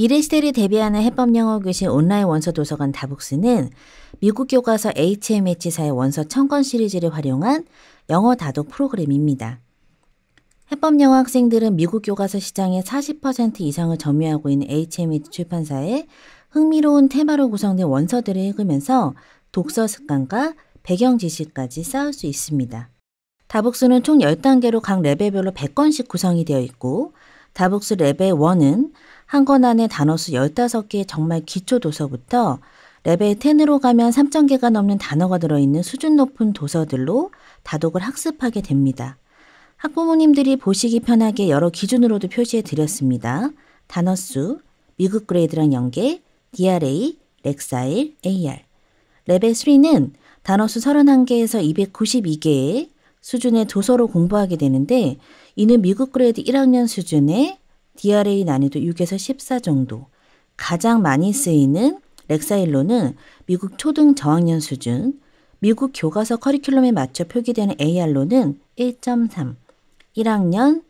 미래 시대를 대비하는 해법 영어 교실 온라인 원서 도서관 다북스는 미국 교과서 HMH사의 원서 청권 시리즈를 활용한 영어 다독 프로그램입니다. 해법 영어 학생들은 미국 교과서 시장의 40% 이상을 점유하고 있는 HMH 출판사의 흥미로운 테마로 구성된 원서들을 읽으면서 독서 습관과 배경 지식까지 쌓을 수 있습니다. 다북스는 총 10단계로 각 레벨별로 100권씩 구성이 되어 있고 다북스 레벨 1은 한권 안에 단어수 15개의 정말 기초 도서부터 레벨 10으로 가면 3,000개가 넘는 단어가 들어있는 수준 높은 도서들로 다독을 학습하게 됩니다. 학부모님들이 보시기 편하게 여러 기준으로도 표시해 드렸습니다. 단어수, 미국 그레이드랑 연계, DRA, 렉사일, AR. 레벨 3는 단어수 31개에서 292개의 수준의 도서로 공부하게 되는데 이는 미국 그레이드 1학년 수준의 DRA 난이도 6에서 14 정도. 가장 많이 쓰이는 렉사일로는 미국 초등 저학년 수준, 미국 교과서 커리큘럼에 맞춰 표기되는 AR로는 1.3, 1학년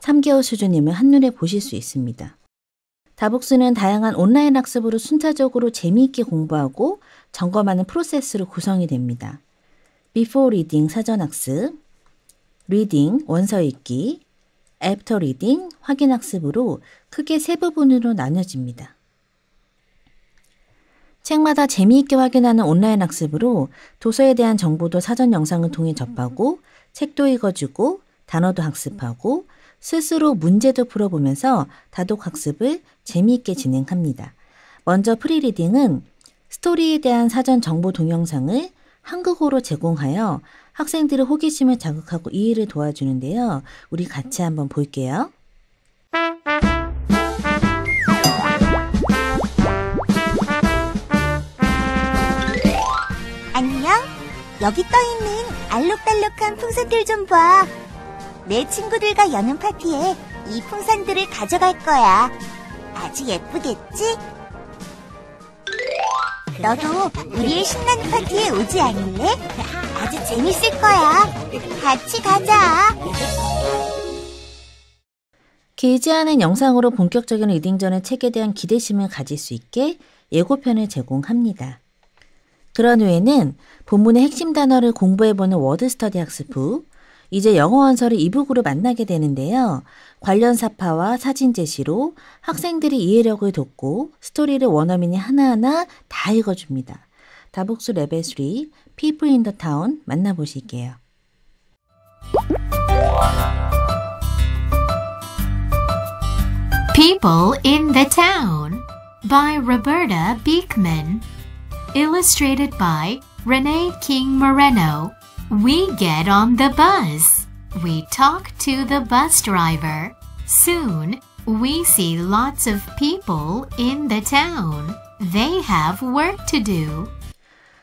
3개월 수준이면 한눈에 보실 수 있습니다. 다복스는 다양한 온라인 학습으로 순차적으로 재미있게 공부하고 점검하는 프로세스로 구성이 됩니다. Before Reading 사전학습, Reading 원서 읽기, 애프터 리딩, 확인 학습으로 크게 세 부분으로 나눠집니다. 책마다 재미있게 확인하는 온라인 학습으로 도서에 대한 정보도 사전 영상을 통해 접하고 책도 읽어주고 단어도 학습하고 스스로 문제도 풀어보면서 다독 학습을 재미있게 진행합니다. 먼저 프리리딩은 스토리에 대한 사전 정보 동영상을 한국어로 제공하여 학생들의 호기심을 자극하고 이해를 도와주는데요. 우리 같이 한번 볼게요. 안녕. 여기 떠 있는 알록달록한 풍선들 좀 봐. 내 친구들과 여는 파티에 이 풍선들을 가져갈 거야. 아주 예쁘겠지? 너도 우리의 신나는 파티에 오지 않을래? 아주 재밌을 거야. 같이 가자. 길지 않은 영상으로 본격적인 리딩전의 책에 대한 기대심을 가질 수 있게 예고편을 제공합니다. 그런 후에는 본문의 핵심 단어를 공부해보는 워드스터디 학습 후 이제 영어 원서를 이북으로 만나게 되는데요. 관련 사파와 사진 제시로 학생들이 이해력을 돕고 스토리를 원어민이 하나하나 다 읽어줍니다. 다복수 레벨 3 People in the Town 만나보실게요. People in the Town by Roberta Beekman Illustrated by Renee King Moreno We get on the bus. We talk to the bus driver. Soon, we see lots of people in the town. They have work to do.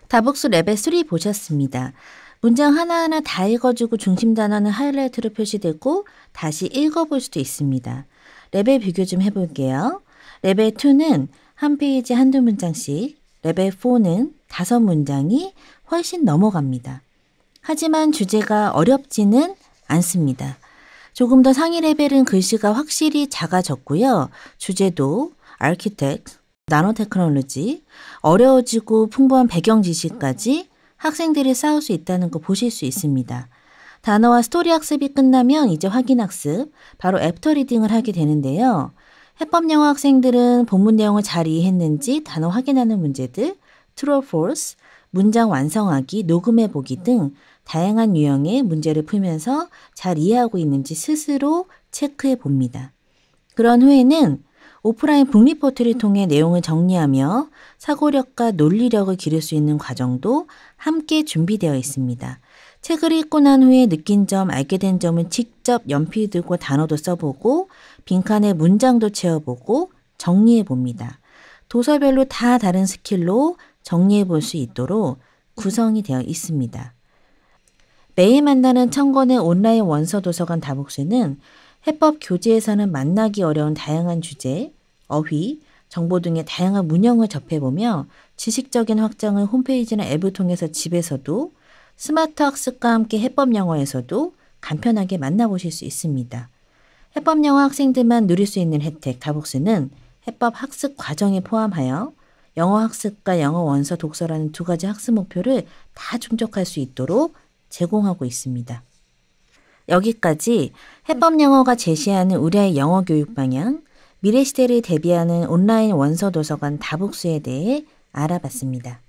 다복수 레벨 3 보셨습니다. 문장 하나하나 다 읽어주고 중심 단어는 하이라이트로 표시되고 다시 읽어볼 수도 있습니다. 레벨 비교 좀 해볼게요. 레벨 2는 한 페이지 한두 문장씩, 레벨 4는 다섯 문장이 훨씬 넘어갑니다. 하지만 주제가 어렵지는 않습니다. 조금 더 상위 레벨은 글씨가 확실히 작아졌고요. 주제도 아키텍트, 나노 테크놀로지, 어려워지고 풍부한 배경 지식까지 학생들이 쌓을 수 있다는 거 보실 수 있습니다. 단어와 스토리 학습이 끝나면 이제 확인 학습, 바로 애프터 리딩을 하게 되는데요. 해법 영어 학생들은 본문 내용을 잘 이해했는지 단어 확인하는 문제들, true false, 문장 완성하기, 녹음해 보기 등 다양한 유형의 문제를 풀면서 잘 이해하고 있는지 스스로 체크해 봅니다. 그런 후에는 오프라인 북리포트를 통해 내용을 정리하며 사고력과 논리력을 기를 수 있는 과정도 함께 준비되어 있습니다. 책을 읽고 난 후에 느낀 점, 알게 된 점을 직접 연필 들고 단어도 써보고 빈칸에 문장도 채워보고 정리해 봅니다. 도서별로 다 다른 스킬로 정리해 볼 수 있도록 구성이 되어 있습니다. 매일 만나는 청건의 온라인 원서 도서관 다목수는 해법 교재에서는 만나기 어려운 다양한 주제, 어휘, 정보 등의 다양한 문형을 접해보며 지식적인 확장을 홈페이지나 앱을 통해서 집에서도 스마트 학습과 함께 해법 영어에서도 간편하게 만나보실 수 있습니다. 해법 영어 학생들만 누릴 수 있는 혜택 다복스는 해법 학습 과정에 포함하여 영어 학습과 영어 원서 독서라는 두 가지 학습 목표를 다 충족할 수 있도록 제공하고 있습니다. 여기까지 해법 영어가 제시하는 우리의 영어 교육 방향, 미래 시대를 대비하는 온라인 원서 도서관 다복수에 대해 알아봤습니다.